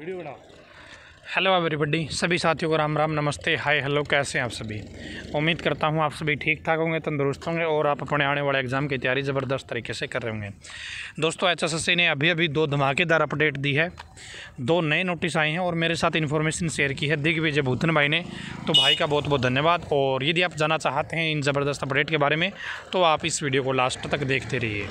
video बनाओ hello everybody सभी साथियों को राम राम नमस्ते हाय हेलो कैसे हैं आप सभी उम्मीद करता हूं आप सभी ठीक ठाक होंगे तंदुरुस्त होंगे और आप अपने आने वाले एग्ज़ाम की तैयारी ज़बरदस्त तरीके से कर रहे होंगे दोस्तों एचएसएससी ने अभी अभी दो धमाकेदार अपडेट दी है दो नए नोटिस आए हैं और मेरे साथ इन्फॉर्मेशन शेयर की है दिग्विजय भूतन भाई ने तो भाई का बहुत बहुत धन्यवाद और यदि आप जाना चाहते हैं इन ज़बरदस्त अपडेट के बारे में तो आप इस वीडियो को लास्ट तक देखते रहिए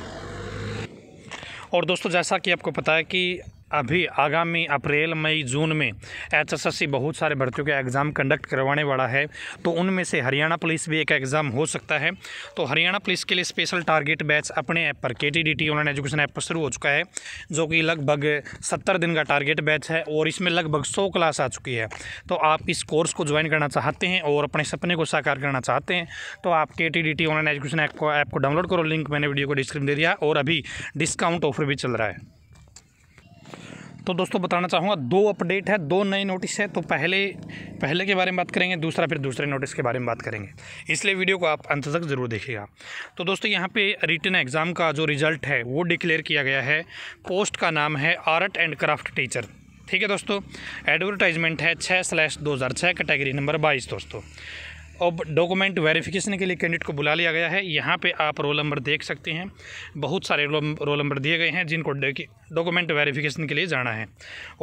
और दोस्तों जैसा कि आपको पता है कि अभी आगामी अप्रैल मई जून में एचएसएससी बहुत सारे भर्तियों के एग्ज़ाम कंडक्ट करवाने वाला है तो उनमें से हरियाणा पुलिस भी एक एग्ज़ाम हो सकता है तो हरियाणा पुलिस के लिए स्पेशल टारगेट बैच अपने ऐप पर K T online education app पर शुरू हो चुका है जो कि लगभग सत्तर दिन का टारगेट बैच है और इसमें लगभग सौ क्लास आ चुकी है तो आप इस कोर्स को ज्वाइन करना चाहते हैं और अपने सपने को साकार करना चाहते हैं तो आप K T online education app को ऐप को डाउनलोड करो लिंक मैंने वीडियो को डिस्क्रिप्शन दे दिया और अभी डिस्काउंट ऑफर भी चल रहा है तो दोस्तों बताना चाहूँगा दो अपडेट है दो नए नोटिस है तो पहले पहले के बारे में बात करेंगे दूसरा फिर दूसरे नोटिस के बारे में बात करेंगे इसलिए वीडियो को आप अंत तक ज़रूर देखिएगा तो दोस्तों यहाँ पे रिटर्न एग्ज़ाम का जो रिज़ल्ट है वो डिक्लेयर किया गया है पोस्ट का नाम है आर्ट एंड क्राफ्ट टीचर ठीक है दोस्तों एडवर्टाइजमेंट है छः स्लैश दो हज़ार छः कैटेगरी नंबर बाईस दोस्तों और डॉक्यूमेंट वेरिफिकेशन के लिए कैंडिडेट को बुला लिया गया है यहाँ पे आप रोल नंबर देख सकते हैं बहुत सारे रोल नंबर दिए गए हैं जिनको डॉक्यूमेंट वेरिफिकेशन के लिए जाना है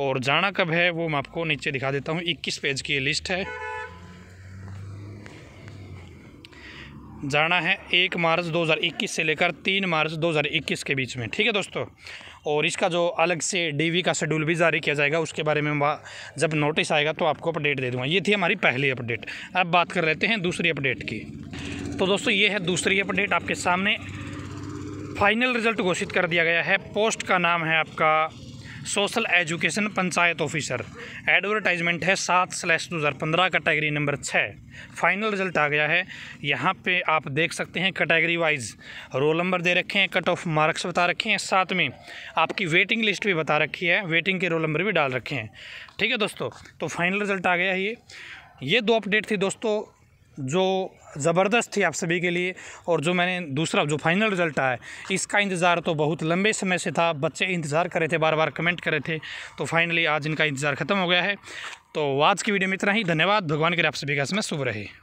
और जाना कब है वो मैं आपको नीचे दिखा देता हूँ इक्कीस पेज की लिस्ट है जाना है एक मार्च 2021 से लेकर तीन मार्च 2021 के बीच में ठीक है दोस्तों और इसका जो अलग से डीवी का शेड्यूल भी जारी किया जाएगा उसके बारे में जब नोटिस आएगा तो आपको अपडेट दे दूँगा ये थी हमारी पहली अपडेट अब बात कर लेते हैं दूसरी अपडेट की तो दोस्तों ये है दूसरी अपडेट आपके सामने फाइनल रिज़ल्ट घोषित कर दिया गया है पोस्ट का नाम है आपका social education panchayat officer advertisement है सात स्लैश दो हज़ार पंद्रह कैटेगरी नंबर छः फाइनल रिजल्ट आ गया है यहाँ पे आप देख सकते हैं कैटेगरी वाइज रोल नंबर दे रखे हैं कट ऑफ मार्क्स बता रखे हैं साथ में आपकी वेटिंग लिस्ट भी बता रखी है वेटिंग के रोल नंबर भी डाल रखे हैं ठीक है दोस्तों तो फाइनल रिजल्ट आ गया है ये ये दो अपडेट थी दोस्तों जो ज़बरदस्त थी आप सभी के लिए और जो मैंने दूसरा जो फाइनल रिजल्ट आया इसका इंतज़ार तो बहुत लंबे समय से था बच्चे इंतज़ार कर रहे थे बार बार कमेंट कर रहे थे तो फाइनली आज इनका इंतज़ार ख़त्म हो गया है तो आज की वीडियो में इतना ही धन्यवाद भगवान के आप सभी का समय शुभ रहे